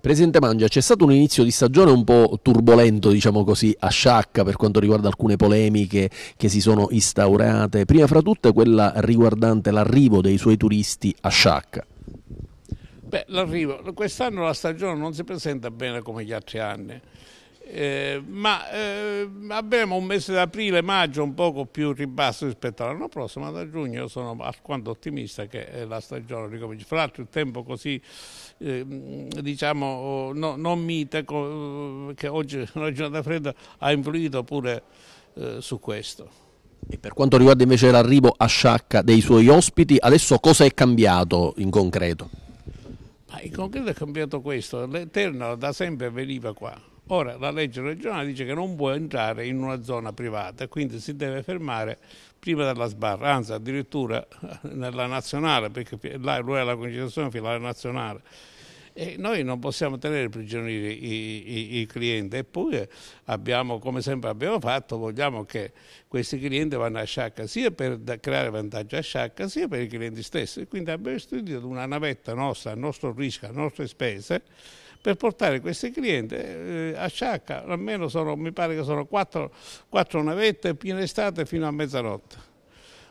Presidente Mangia, c'è stato un inizio di stagione un po' turbolento, diciamo così, a sciacca per quanto riguarda alcune polemiche che si sono instaurate, prima fra tutte quella riguardante l'arrivo dei suoi turisti a sciacca. Beh, l'arrivo. Quest'anno la stagione non si presenta bene come gli altri anni. Eh, ma eh, abbiamo un mese d'aprile maggio un poco più ribasso rispetto all'anno prossimo, da giugno io sono alquanto ottimista che eh, la stagione ricominci. Fra l'altro il tempo così, eh, diciamo, no, non mite, eh, che oggi una giornata fredda ha influito pure su questo. E per quanto riguarda invece l'arrivo a Sciacca dei suoi ospiti, adesso cosa è cambiato in concreto? Ma in concreto è cambiato questo, l'Eterno da sempre veniva qua, Ora la legge regionale dice che non può entrare in una zona privata, quindi si deve fermare prima della sbarra, anzi addirittura nella nazionale, perché là lui ha la concessione fino alla nazionale. E noi non possiamo tenere prigionieri i, i, i, clienti eppure abbiamo, come sempre abbiamo fatto, vogliamo che questi clienti vanno a sciacca sia per creare vantaggio a sciacca sia per i clienti stessi. Quindi abbiamo istituito una navetta nostra, a nostro rischio, a nostre spese, per portare questi clienti eh, a Sciacca, almeno sono, mi pare che sono quattro, quattro navette piena estate fino a mezzanotte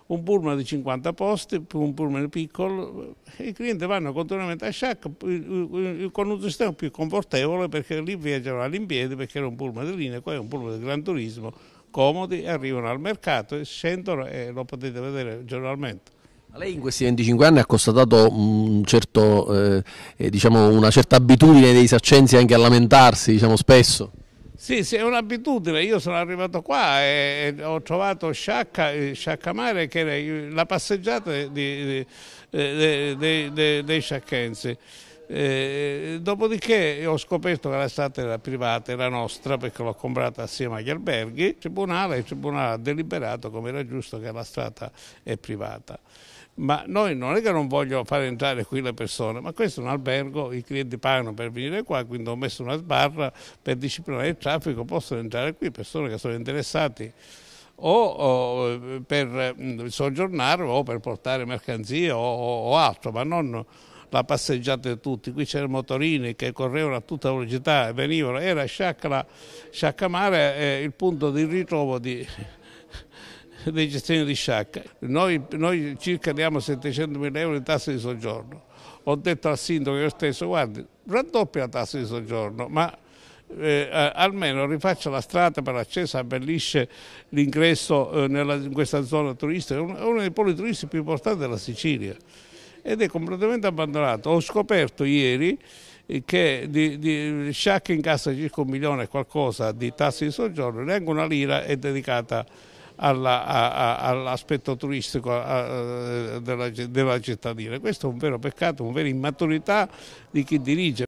un pullman di 50 posti, un pullman piccolo, i clienti vanno continuamente a Sciacca con un sistema più confortevole perché lì viaggiano all'impiede perché era un pullman di linea, qua è un pullman di gran turismo, comodi, arrivano al mercato e scendono e lo potete vedere giornalmente. Lei in questi 25 anni ha constatato un certo, eh, eh diciamo una certa abitudine dei saccenzi anche a lamentarsi diciamo, spesso. Sì, sì, è un'abitudine. Io sono arrivato qua e, ho trovato Sciacca, eh, Sciaccamare che era la passeggiata di, di, eh, de, de, de, dei sciaccensi. Eh, dopodiché ho scoperto che la strada era privata, era nostra perché l'ho comprata assieme agli alberghi. Il tribunale, il tribunale ha deliberato come era giusto che la strada è privata. Ma noi non è che non voglio far entrare qui le persone, ma questo è un albergo, i clienti pagano per venire qua, quindi ho messo una sbarra per disciplinare il traffico, possono entrare qui persone che sono interessate o, eh, per mm, soggiornare o per portare mercanzie o, altro, ma non la passeggiata di tutti, qui c'erano motorini che correvano a tutta velocità e venivano, era Sciacca, Sciaccamare eh, il punto di ritrovo di, dei gestioni di Sciacca. Noi, noi circa diamo 700.000 euro di tasse di soggiorno. Ho detto al sindaco io stesso, guardi, raddoppia la tassa di soggiorno, ma eh, almeno rifaccia la strada per l'accesso, abbellisce l'ingresso eh, in questa zona turistica, è uno dei poli turistici più importanti della Sicilia ed è completamente abbandonato. Ho scoperto ieri eh, che di, di Sciacca incassa circa un milione e qualcosa di tasse di soggiorno, neanche una lira è dedicata all'aspetto all turistico della, della cittadina. Questo è un vero peccato, una vera immaturità di chi dirige.